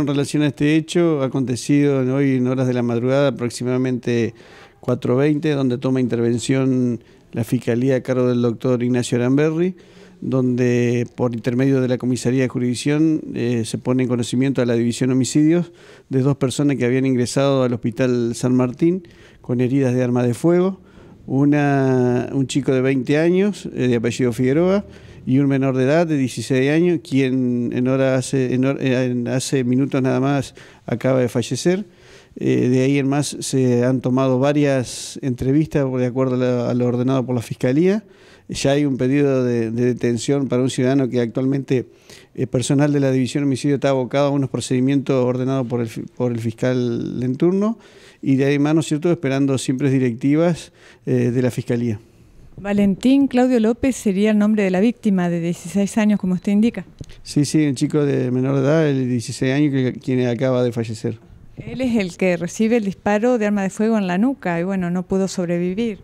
En relación a este hecho, ha acontecido hoy en horas de la madrugada, aproximadamente 4.20, donde toma intervención la Fiscalía a cargo del doctor Ignacio Aramberri, donde por intermedio de la Comisaría de Jurisdicción eh, se pone en conocimiento a la División Homicidios de dos personas que habían ingresado al Hospital San Martín con heridas de arma de fuego, una, un chico de 20 años eh, de apellido Figueroa, y un menor de edad de 16 años, quien en, hora hace, en, hace minutos nada más acaba de fallecer. Eh, de ahí en más se han tomado varias entrevistas de acuerdo a, lo ordenado por la Fiscalía. Ya hay un pedido de, detención para un ciudadano que actualmente personal de la División Homicidio está abocado a unos procedimientos ordenados por el, por el fiscal en turno. Y de ahí en más, cierto?, esperando siempre directivas eh, de la Fiscalía. Valentín Claudio López sería el nombre de la víctima de 16 años, como usted indica. Sí, sí, un chico de menor edad, de 16 años, que, quien acaba de fallecer. Él es el que recibe el disparo de arma de fuego en la nuca y bueno, no pudo sobrevivir.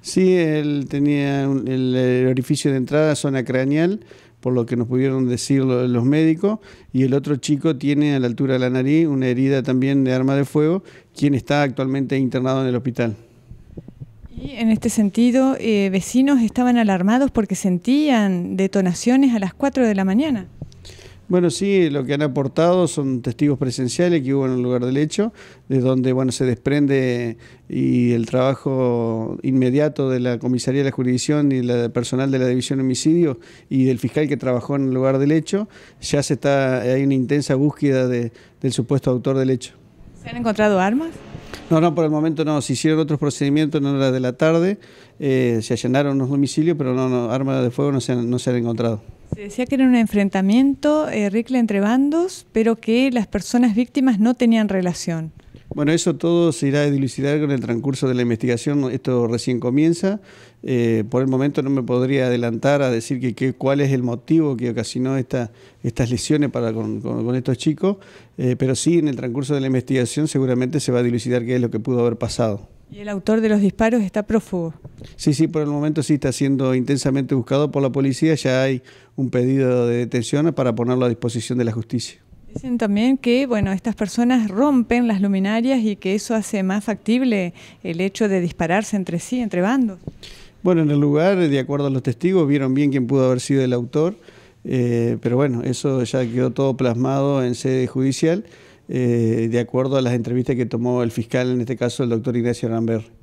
Sí, él tenía el, orificio de entrada, zona craneal, por lo que nos pudieron decir los médicos, y el otro chico tiene a la altura de la nariz una herida también de arma de fuego, quien está actualmente internado en el hospital en este sentido, eh, vecinos estaban alarmados porque sentían detonaciones a las 4 de la mañana. Bueno, sí, lo que han aportado son testigos presenciales que hubo en el lugar del hecho, de donde bueno, se desprende y el trabajo inmediato de la comisaría de la jurisdicción y la personal de la división de y del fiscal que trabajó en el lugar del hecho, ya se está hay una intensa búsqueda del supuesto autor del hecho. ¿Se han encontrado armas? No, no, por el momento no. Se hicieron otros procedimientos en horas de la tarde. Eh, se allanaron los domicilios, pero no, no, armas de fuego no se han, no se han encontrado. Se decía que era un enfrentamiento, eh, entre bandos, pero que las personas víctimas no tenían relación. Bueno, eso todo se irá a dilucidar con el transcurso de la investigación. Esto recién comienza. Eh, por el momento no me podría adelantar a decir cuál es el motivo que ocasionó estas lesiones para con, estos chicos, eh, pero sí en el transcurso de la investigación seguramente se va a dilucidar qué es lo que pudo haber pasado. ¿Y el autor de los disparos está prófugo? Sí, sí, por el momento sí está siendo intensamente buscado por la policía. Ya hay un pedido de detención para ponerlo a disposición de la justicia. Dicen también que bueno, estas personas rompen las luminarias y que eso hace más factible el hecho de dispararse entre sí, entre bandos. Bueno, en el lugar, de acuerdo a los testigos, vieron bien quién pudo haber sido el autor, eh, pero bueno, eso ya quedó todo plasmado en sede judicial, eh, de acuerdo a las entrevistas que tomó el fiscal, en este caso el doctor Ignacio Rambert.